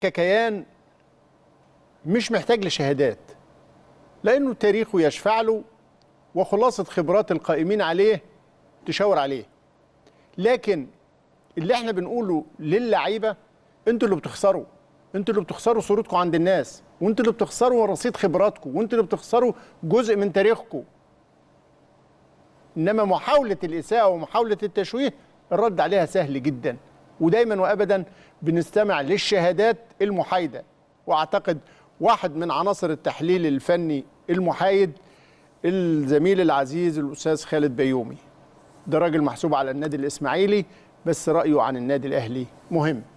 ككيان مش محتاج لشهادات لأنه تاريخه يشفع له وخلاصة خبرات القائمين عليه تشاور عليه لكن اللي احنا بنقوله للعيبة انتوا اللي بتخسروا انتوا اللي بتخسروا صورتكم عند الناس وانتوا اللي بتخسروا رصيد خبراتكم وانتوا اللي بتخسروا جزء من تاريخكم انما محاولة الإساءة ومحاولة التشويه الرد عليها سهل جداً ودايما وابدا بنستمع للشهادات المحايده واعتقد واحد من عناصر التحليل الفني المحايد الزميل العزيز الاستاذ خالد بيومي ده راجل محسوب على النادي الاسماعيلي بس رايه عن النادي الاهلي مهم